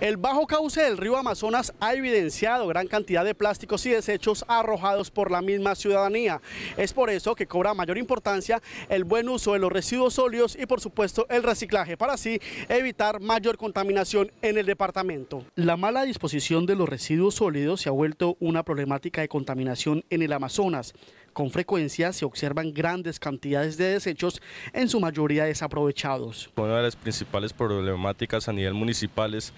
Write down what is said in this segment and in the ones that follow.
El bajo cauce del río Amazonas ha evidenciado gran cantidad de plásticos y desechos arrojados por la misma ciudadanía. Es por eso que cobra mayor importancia el buen uso de los residuos sólidos y por supuesto el reciclaje para así evitar mayor contaminación en el departamento. La mala disposición de los residuos sólidos se ha vuelto una problemática de contaminación en el Amazonas. Con frecuencia se observan grandes cantidades de desechos, en su mayoría desaprovechados. Una de las principales problemáticas a nivel municipal es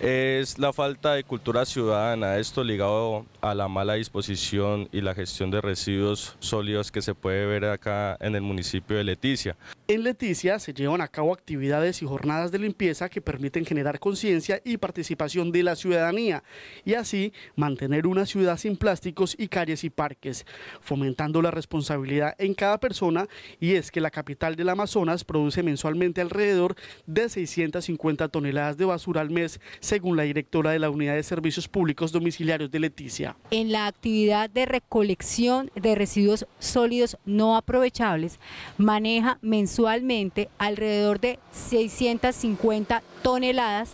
es la falta de cultura ciudadana, esto ligado a la mala disposición y la gestión de residuos sólidos que se puede ver acá en el municipio de Leticia. En Leticia se llevan a cabo actividades y jornadas de limpieza que permiten generar conciencia y participación de la ciudadanía y así mantener una ciudad sin plásticos y calles y parques, fomentando la responsabilidad en cada persona y es que la capital del Amazonas produce mensualmente alrededor de 650 toneladas de basura al mes según la directora de la Unidad de Servicios Públicos Domiciliarios de Leticia. En la actividad de recolección de residuos sólidos no aprovechables, maneja mensualmente alrededor de 650 toneladas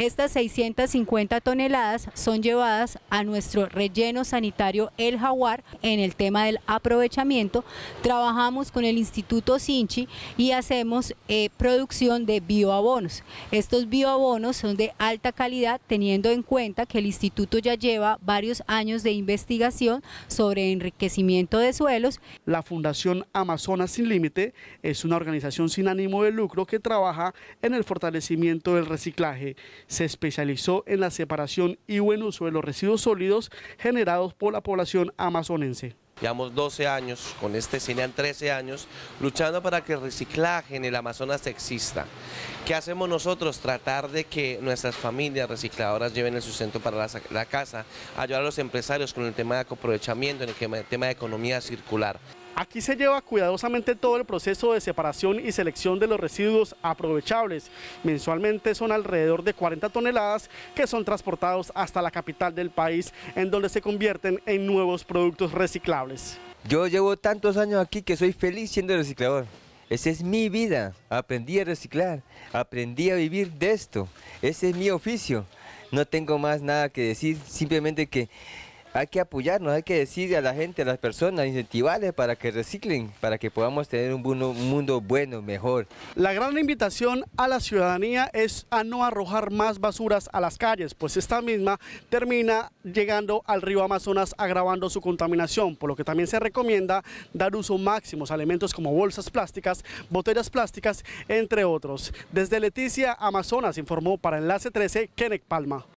estas 650 toneladas son llevadas a nuestro relleno sanitario El Jaguar en el tema del aprovechamiento. Trabajamos con el Instituto Sinchi y hacemos eh, producción de bioabonos. Estos bioabonos son de alta calidad teniendo en cuenta que el instituto ya lleva varios años de investigación sobre enriquecimiento de suelos. La Fundación Amazonas Sin Límite es una organización sin ánimo de lucro que trabaja en el fortalecimiento del reciclaje se especializó en la separación y buen uso de los residuos sólidos generados por la población amazonense. Llevamos 12 años, con este CINEAN 13 años, luchando para que el reciclaje en el Amazonas exista. ¿Qué hacemos nosotros? Tratar de que nuestras familias recicladoras lleven el sustento para la, la casa, ayudar a los empresarios con el tema de aprovechamiento, en el tema de economía circular. Aquí se lleva cuidadosamente todo el proceso de separación y selección de los residuos aprovechables. Mensualmente son alrededor de 40 toneladas que son transportados hasta la capital del país, en donde se convierten en nuevos productos reciclables. Yo llevo tantos años aquí que soy feliz siendo reciclador. Esa es mi vida. Aprendí a reciclar, aprendí a vivir de esto. Ese es mi oficio. No tengo más nada que decir, simplemente que hay que apoyarnos, hay que decirle a la gente, a las personas, incentivarles para que reciclen, para que podamos tener un mundo, bueno, mejor. La gran invitación a la ciudadanía es a no arrojar más basuras a las calles, pues esta misma termina llegando al río Amazonas agravando su contaminación, por lo que también se recomienda dar uso máximo a elementos como bolsas plásticas, botellas plásticas, entre otros. Desde Leticia, Amazonas, informó para Enlace 13, Kenneth Palma.